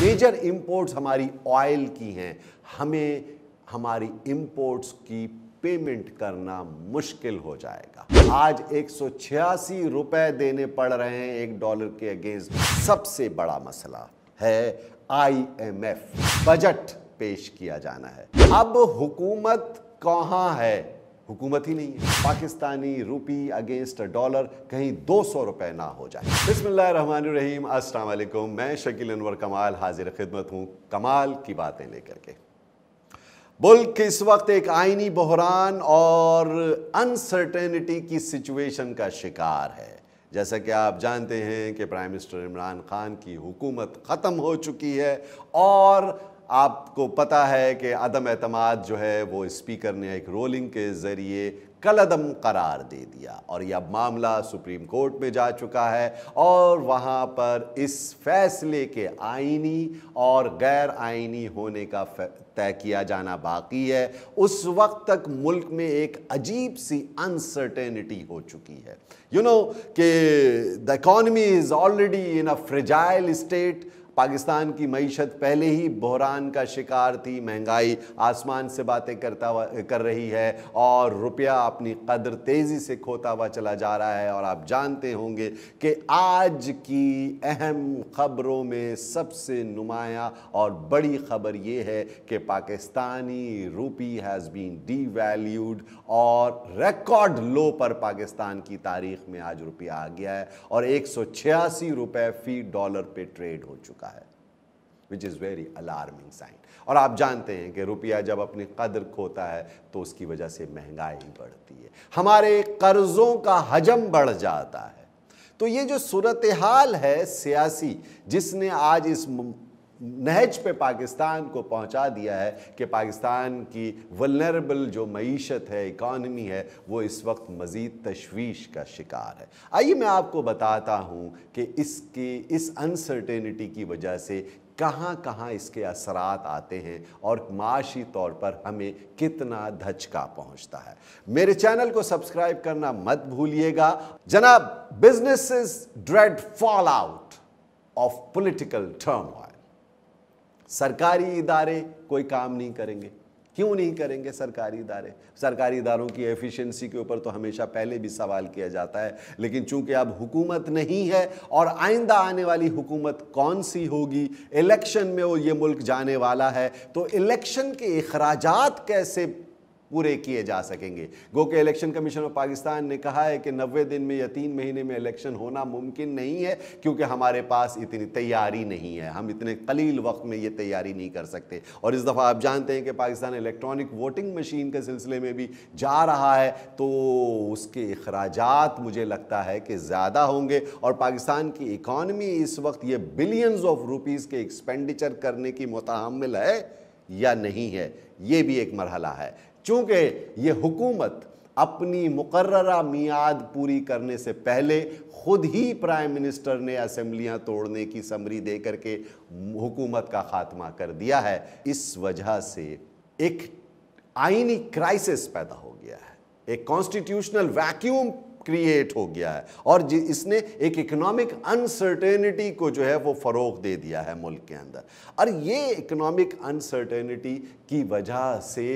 Major imports हमारी oil की हैं हमें हमारी इंपोर्ट्स की पेमेंट करना मुश्किल हो जाएगा आज एक रुपए देने पड़ रहे हैं एक डॉलर के अगेंस्ट सबसे बड़ा मसला है आईएमएफ बजट पेश किया जाना है अब हुकूमत कहाँ है हुकूमत ही नहीं है पाकिस्तानी रूपी अगेंस्ट डॉलर कहीं दो सौ रुपये ना हो जाए बसमीम असलकुम मैं शकील अनवर कमाल हाजिर खिदमत हूँ कमाल की बातें लेकर के मुल्क इस वक्त एक आइनी बहरान और अनसर्टेनिटी की सिचुएशन का शिकार है जैसा कि आप जानते हैं कि प्राइम मिनिस्टर इमरान खान की हुकूमत ख़त्म हो चुकी है और आपको पता है कि अदम अतमाद जो है वो इस्पीकर ने एक रोलिंग के ज़रिए कलदम करार दे दिया और यह अब मामला सुप्रीम कोर्ट में जा चुका है और वहाँ पर इस फैसले के आइनी और गैर आइनी होने का तय किया जाना बाकी है उस वक्त तक मुल्क में एक अजीब सी अनसर्टेनिटी हो चुकी है यू नो कि the economy is already in a fragile state Pakistan की मीशत पहले ही बहरान का शिकार थी महंगाई आसमान से बातें करता हुआ कर रही है और रुपया अपनी कदर तेज़ी से खोता हुआ चला जा रहा है और आप जानते होंगे कि आज की अहम खबरों में सबसे नुमाया और बड़ी खबर ये है कि Pakistani rupee has been the all record low पर पाकिस्तान की तारीख में आज रुपया आ गया है और एक सौ छियासी रुपये फी डॉलर पे ट्रेड हो चुका which is very alarming sign और आप जानते हैं कि रुपया जब अपनी कदर खोता है तो उसकी वजह से महंगाई बढ़ती है हमारे कर्ज़ों का हजम बढ़ जाता है तो ये जो सूरत हाल है सियासी जिसने आज इस नहज पे पाकिस्तान को पहुंचा दिया है कि पाकिस्तान की वलनरेबल जो मीशत है इकॉनमी है वो इस वक्त मज़ीद तशवीश का शिकार है आइए मैं आपको बताता हूं कि इसकी इस अनसर्टेनिटी की वजह से कहाँ कहाँ इसके असरात आते हैं और माशी तौर पर हमें कितना धचका पहुँचता है मेरे चैनल को सब्सक्राइब करना मत भूलिएगा जनाब business is dread fall out of political term सरकारी इदारे कोई काम नहीं करेंगे क्यों नहीं करेंगे सरकारी इदारे सरकारी इदारों की एफिशिएंसी के ऊपर तो हमेशा पहले भी सवाल किया जाता है लेकिन चूंकि अब हुकूमत नहीं है और आइंदा आने वाली हुकूमत कौन सी होगी इलेक्शन में वो ये मुल्क जाने वाला है तो इलेक्शन के अखराज कैसे पूरे किए जा सकेंगे गो के इलेक्शन कमीशन ऑफ पाकिस्तान ने कहा है कि नब्बे दिन में या तीन महीने में इलेक्शन होना मुमकिन नहीं है क्योंकि हमारे पास इतनी तैयारी नहीं है हम इतने कलील वक्त में ये तैयारी नहीं कर सकते और इस दफ़ा आप जानते हैं कि पाकिस्तान इलेक्ट्रॉनिक वोटिंग मशीन के सिलसिले में भी जा रहा है तो उसके अखराज मुझे लगता है कि ज़्यादा होंगे और पाकिस्तान की इकॉनमी इस वक्त ये बिलियंस ऑफ रुपीज़ के एक्सपेंडिचर करने की मतहमल है या नहीं है ये भी एक मरहला है चूंकि ये हुकूमत अपनी मुकर्रा मियाद पूरी करने से पहले खुद ही प्राइम मिनिस्टर ने असम्बलियाँ तोड़ने की समरी दे करके हुकूमत का खात्मा कर दिया है इस वजह से एक आइनी क्राइसिस पैदा हो गया है एक कॉन्स्टिट्यूशनल वैक्यूम क्रिएट हो गया है और इसने एक इकोनॉमिक अनसर्टेनिटी को जो है वो फ़रोग दे दिया है मुल्क के अंदर और ये इकोनॉमिक अनसर्टेनिटी की वजह से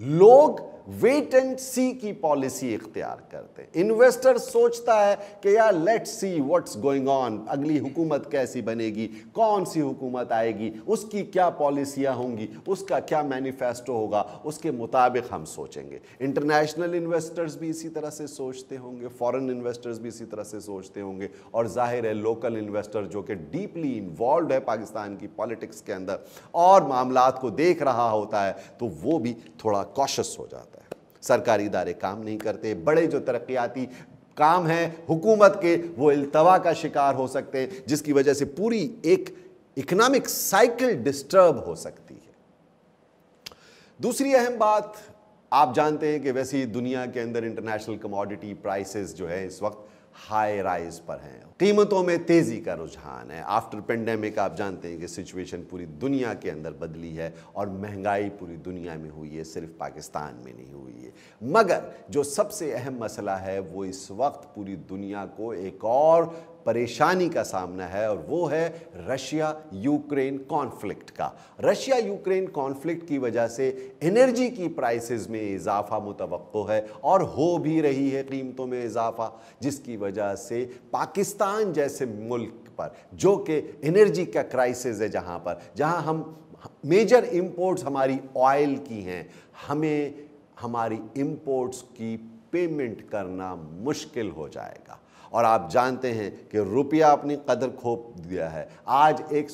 लोग वेट एंड सी की पॉलिसी इख्तियार करते हैं इन्वेस्टर सोचता है कि यार let see what's going on अगली हुकूमत कैसी बनेगी कौन सी हुकूमत आएगी उसकी क्या पॉलिसियाँ होंगी उसका क्या मैनिफेस्टो होगा उसके मुताबिक हम सोचेंगे इंटरनेशनल इन्वेस्टर्स भी इसी तरह से सोचते होंगे फॉरेन इन्वेस्टर्स भी इसी तरह से सोचते होंगे और जाहिर है लोकल इन्वेस्टर जो कि डीपली इन्वॉल्व है पाकिस्तान की पॉलिटिक्स के अंदर और मामला को देख रहा होता है तो वो भी थोड़ा कॉशस हो जाता है सरकारी इदारे काम नहीं करते बड़े जो तरक्याती काम हैं हुकूमत के वो अल्तवा का शिकार हो सकते हैं जिसकी वजह से पूरी एक इकोनॉमिक साइकिल डिस्टर्ब हो सकती है दूसरी अहम बात आप जानते हैं कि वैसे ही दुनिया के अंदर इंटरनेशनल कमोडिटी प्राइसेस जो है इस वक्त हाई राइज पर हैं कीमतों में तेज़ी का रुझान है आफ्टर पेंडेमिक आप जानते हैं कि सिचुएशन पूरी दुनिया के अंदर बदली है और महंगाई पूरी दुनिया में हुई है सिर्फ पाकिस्तान में नहीं हुई है मगर जो सबसे अहम मसला है वो इस वक्त पूरी दुनिया को एक और परेशानी का सामना है और वो है रशिया यूक्रेन कॉन्फ्लिक्ट का रशिया यूक्रेन कॉन्फ्लिक्ट की वजह से एनर्जी की प्राइसेस में इजाफा मुतव है और हो भी रही है कीमतों में इजाफा जिसकी वजह से पाकिस्तान जैसे मुल्क पर जो कि एनर्जी का क्राइसिस है जहाँ पर जहाँ हम मेजर इम्पोर्ट्स हमारी ऑयल की हैं हमें हमारी इम्पोर्ट्स की पेमेंट करना मुश्किल हो जाएगा और आप जानते हैं कि रुपया अपनी कदर खोप दिया है आज एक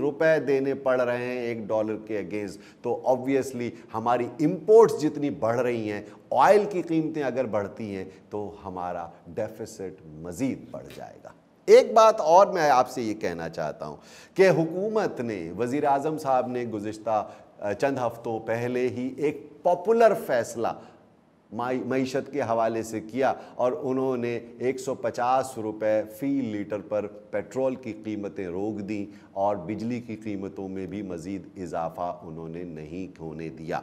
रुपए देने पड़ रहे हैं एक डॉलर के अगेंस्ट तो ऑब्वियसली हमारी इम्पोर्ट्स जितनी बढ़ रही हैं ऑयल की कीमतें अगर बढ़ती हैं तो हमारा डेफिसिट मज़ीद बढ़ जाएगा एक बात और मैं आपसे ये कहना चाहता हूँ कि हुकूमत ने वज़ी अजम साहब ने गुज्त चंद हफ्तों पहले ही एक पॉपुलर फैसला मीशत के हवाले से किया और उन्होंने 150 रुपये फ़ी लीटर पर पेट्रोल की कीमतें रोक दी और बिजली की कीमतों में भी मज़ीद इजाफा उन्होंने नहीं होने दिया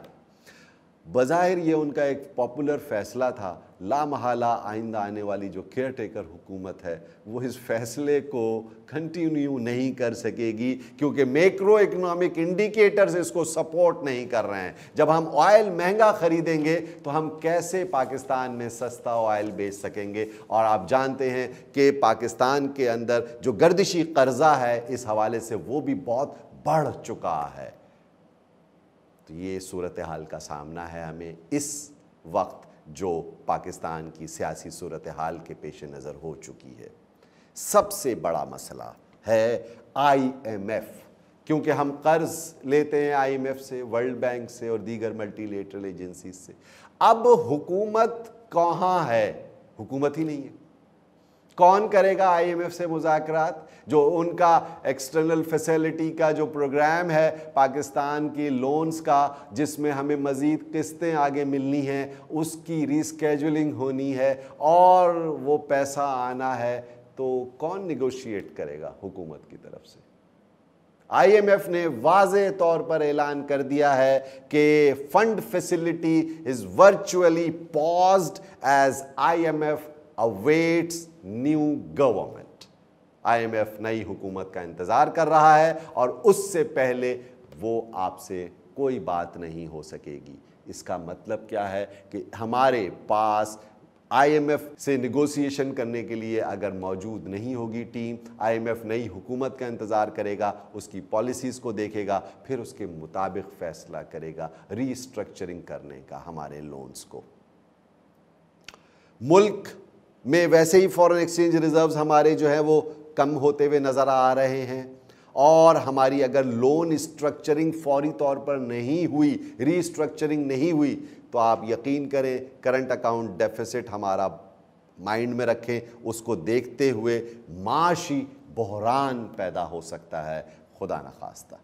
बज़ाहिर ये उनका एक पॉपुलर फैसला था ला महाला आइंदा आने वाली जो केयर टेकर हुकूमत है वो इस फैसले को कंटिन्यू नहीं कर सकेगी क्योंकि मेक्रो इकोनॉमिक इंडिकेटर्स इसको सपोर्ट नहीं कर रहे हैं जब हम ऑयल महंगा ख़रीदेंगे तो हम कैसे पाकिस्तान में सस्ता ऑयल बेच सकेंगे और आप जानते हैं कि पाकिस्तान के अंदर जो गर्दिशी कर्जा है इस हवाले से वो भी बहुत बढ़ चुका है ये सूरत हाल का सामना है हमें इस वक्त जो पाकिस्तान की सियासी सूरत हाल के पेश नज़र हो चुकी है सबसे बड़ा मसला है आईएमएफ क्योंकि हम कर्ज लेते हैं आईएमएफ से वर्ल्ड बैंक से और दीगर मल्टीलेटरल एजेंसी से अब हुकूमत कहाँ है हुकूमत ही नहीं है कौन करेगा आईएमएफ से मुजाकर जो उनका एक्सटर्नल फैसिलिटी का जो प्रोग्राम है पाकिस्तान की लोन्स का जिसमें हमें मज़ीद किस्तें आगे मिलनी हैं उसकी रिस्केजलिंग होनी है और वो पैसा आना है तो कौन निगोशिएट करेगा हुकूमत की तरफ से आईएमएफ ने वाज तौर पर ऐलान कर दिया है कि fund facility is virtually paused as IMF awaits new government IMF नई हुकूमत का इंतज़ार कर रहा है और उससे पहले वो आपसे कोई बात नहीं हो सकेगी इसका मतलब क्या है कि हमारे पास आईएमएफ से निगोसिएशन करने के लिए अगर मौजूद नहीं होगी टीम आईएमएफ नई हुकूमत का इंतज़ार करेगा उसकी पॉलिसीज़ को देखेगा फिर उसके मुताबिक फ़ैसला करेगा रीस्ट्रक्चरिंग करने का हमारे लोन्स को मुल्क में वैसे ही फॉरेन एक्सचेंज रिजर्व्स हमारे जो है वो कम होते हुए नज़र आ रहे हैं और हमारी अगर लोन स्ट्रक्चरिंग फौरी तौर पर नहीं हुई रीस्ट्रक्चरिंग नहीं हुई तो आप यकीन करें करंट अकाउंट डेफिसिट हमारा माइंड में रखें उसको देखते हुए माशी बहरान पैदा हो सकता है खुदा न खास्ता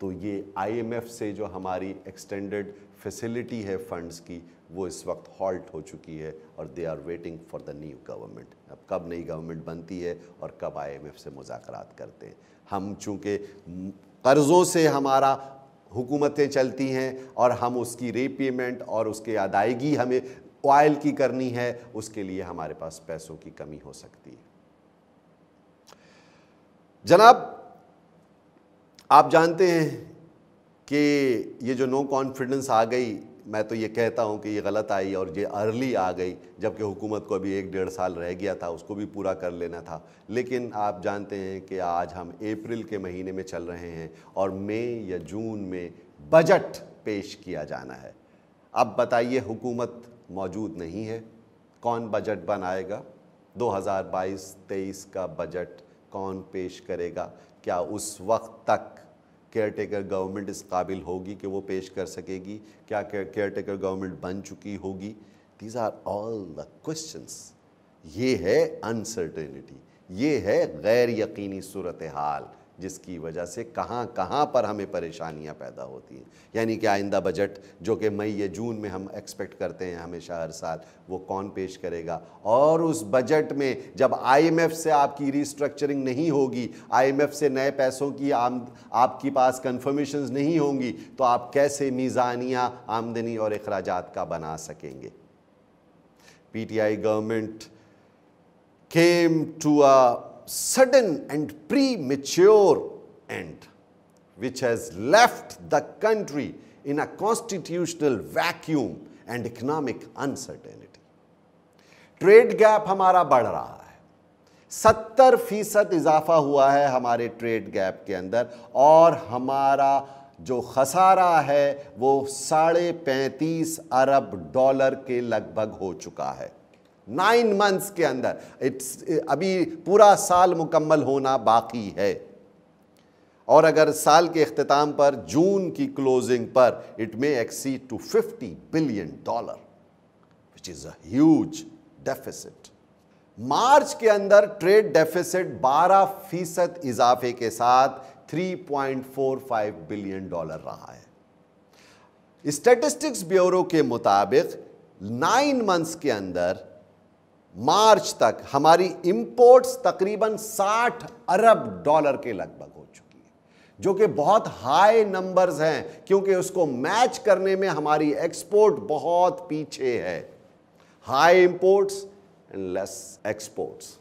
तो ये आईएमएफ से जो हमारी एक्सटेंडेड फैसिलिटी है फंड्स की वो इस वक्त हॉल्ट हो चुकी है और they are waiting for the new government अब कब नई गवर्नमेंट बनती है और कब आईएमएफ से मुजात करते हैं हम चूंकि कर्ज़ों से हमारा हुकूमतें चलती हैं और हम उसकी रीपेमेंट और उसकी अदायगी हमें ऑयल की करनी है उसके लिए हमारे पास पैसों की कमी हो सकती है जनाब आप जानते हैं कि ये जो नो कॉन्फिडेंस आ गई मैं तो ये कहता हूँ कि ये गलत आई और ये अर्ली आ गई जबकि हुकूमत को अभी एक डेढ़ साल रह गया था उसको भी पूरा कर लेना था लेकिन आप जानते हैं कि आज हम अप्रैल के महीने में चल रहे हैं और मई या जून में बजट पेश किया जाना है अब बताइए हुकूमत मौजूद नहीं है कौन बजट बनाएगा 2022-23 का बजट कौन पेश करेगा क्या उस वक्त तक केयर टेकर गवर्नमेंट इस काबिल होगी कि वो पेश कर सकेगी क्या केयर टेकर गवर्नमेंट बन चुकी होगी these are all the questions ये है अनसर्टेनिटी ये है गैर यकीनी सूरत हाल जिसकी वजह से कहाँ कहाँ पर हमें परेशानियाँ पैदा होती हैं यानी कि आइंदा बजट जो कि मई या जून में हम एक्सपेक्ट करते हैं हमेशा हर साल वो कौन पेश करेगा और उस बजट में जब आईएमएफ से आपकी रिस्ट्रक्चरिंग नहीं होगी आईएमएफ से नए पैसों की आम आपके पास कन्फर्मेशन नहीं होंगी तो आप कैसे मीज़ानियाँ आमदनी और अखराज का बना सकेंगे पी government came to a sudden and premature end, which has left the country in a constitutional vacuum and economic uncertainty. Trade gap हमारा बढ़ रहा है सत्तर फीसद इजाफा हुआ है हमारे ट्रेड गैप के अंदर और हमारा जो खसारा है वो साढ़े पैंतीस अरब डॉलर के लगभग हो चुका है नाइन मंथ्स के अंदर इट्स अभी पूरा साल मुकम्मल होना बाकी है और अगर साल के अख्ताम पर जून की क्लोजिंग पर it may exceed to 50 billion dollar which is as deficit March के अंदर ट्रेड डेफिसिट 12 फीसद इजाफे के साथ 3.45 बिलियन डॉलर रहा है स्टेटिस्टिक्स ब्यूरो के मुताबिक नाइन मंथ्स के अंदर मार्च तक हमारी इंपोर्ट्स तकरीबन 60 अरब डॉलर के लगभग हो चुकी है जो कि बहुत हाई नंबर्स हैं क्योंकि उसको मैच करने में हमारी एक्सपोर्ट बहुत पीछे है high imports and less exports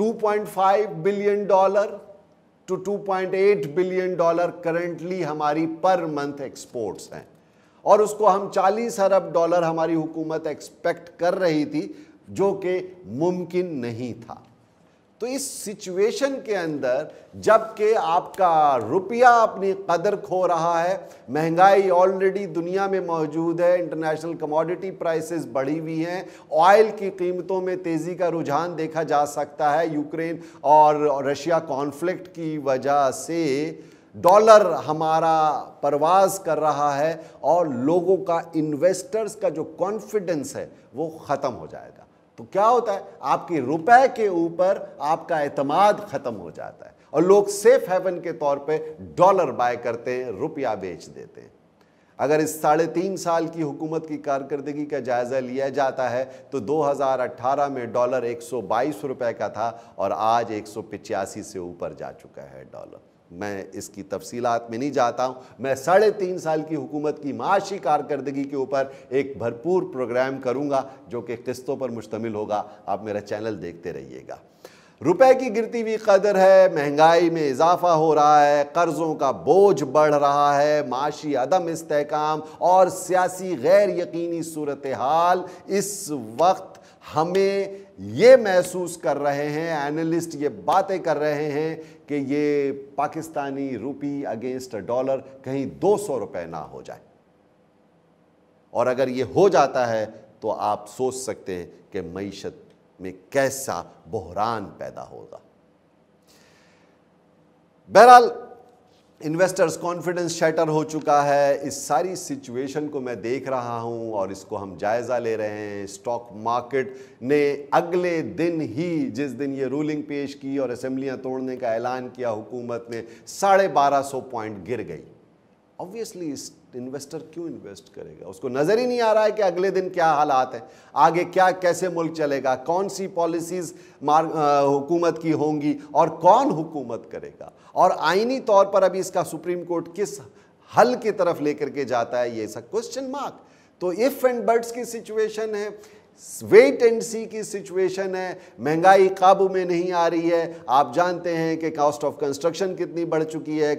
2.5 billion dollar to 2.8 billion dollar currently हमारी पर मंथ एक्सपोर्ट्स हैं और उसको हम 40 अरब डॉलर हमारी हुकूमत एक्सपेक्ट कर रही थी जो कि मुमकिन नहीं था तो इस सिचुएशन के अंदर जबकि आपका रुपया अपनी कदर खो रहा है महंगाई ऑलरेडी दुनिया में मौजूद है इंटरनेशनल कमोडिटी प्राइसेस बढ़ी हुई हैं ऑयल की कीमतों में तेज़ी का रुझान देखा जा सकता है यूक्रेन और रशिया कॉन्फ्लिक्ट की वजह से डॉलर हमारा परवाज कर रहा है और लोगों का इन्वेस्टर्स का जो कॉन्फिडेंस है वो ख़त्म हो जाएगा तो क्या होता है आपकी रुपए के ऊपर आपका अतमाद ख़त्म हो जाता है और लोग सेफ हेवन के तौर पे डॉलर बाय करते हैं रुपया बेच देते हैं अगर इस साढ़े तीन साल की हुकूमत की कारकर्दगी का जायज़ा लिया जाता है तो 2018 में डॉलर 122 रुपए का था और आज एक से ऊपर जा चुका है डॉलर मैं इसकी तफसीलात में नहीं जाता हूँ मैं साढ़े तीन साल की हुकूमत की माशी कारकर्दगी के ऊपर एक भरपूर प्रोग्राम करूँगा जो कि किस्तों पर मुश्तमिल होगा आप मेरा चैनल देखते रहिएगा रुपए की गिरती हुई कदर है महंगाई में इजाफा हो रहा है कर्ज़ों का बोझ बढ़ रहा है माशी अदम इस्तेकाम और सियासी गैर यकीनी सूरत हाल इस वक्त हमें ये महसूस कर रहे हैं एनालिस्ट ये बातें कर रहे हैं कि ये पाकिस्तानी रुपी अगेंस्ट डॉलर कहीं दो सौ रुपये ना हो जाए और अगर ये हो जाता है तो आप सोच सकते हैं कि मीशत में कैसा बहरान पैदा होगा बहरहाल इन्वेस्टर्स कॉन्फिडेंस शटर हो चुका है इस सारी सिचुएशन को मैं देख रहा हूं और इसको हम जायज़ा ले रहे हैं स्टॉक मार्केट ने अगले दिन ही जिस दिन ये रूलिंग पेश की और असम्बलियाँ तोड़ने का ऐलान किया हुकूमत ने साढ़े बारह सौ पॉइंट गिर गई ऑब्वियसली इन्वेस्टर क्यों इन्वेस्ट करेगा उसको नज़र ही नहीं आ रहा है कि अगले दिन क्या हालात है आगे क्या कैसे मुल्क चलेगा कौन सी पॉलिसीज़ हुकूमत की होंगी और कौन हुकूमत करेगा और आइनी तौर पर अभी इसका सुप्रीम कोर्ट किस हल की तरफ लेकर के जाता है ये सब क्वेश्चन मार्क तो इफ़ एंड बर्ड्स की सिचुएशन है वेट एंड सी की सिचुएशन है महंगाई काबू में नहीं आ रही है आप जानते हैं कि कॉस्ट ऑफ कंस्ट्रक्शन कितनी बढ़ चुकी है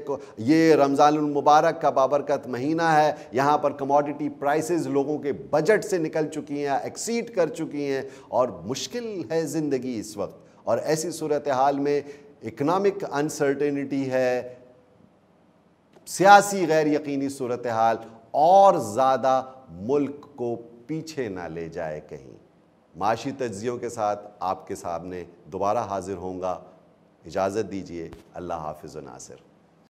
ये रमज़ान मुबारक का बाबरकत महीना है यहाँ पर कमोडिटी प्राइसेस लोगों के बजट से निकल चुकी हैं एक्सीड कर चुकी हैं और मुश्किल है ज़िंदगी इस वक्त और ऐसी सूरत हाल में इकनॉमिक अनसर्टेनिटी है सियासी गैर यकीनी सूरत हाल और ज़्यादा मुल्क को पीछे ना ले जाए कहीं माशी तज्जियों के साथ आपके सामने दोबारा हाजिर होंगे इजाज़त दीजिए अल्लाह हाफिज़ नासिर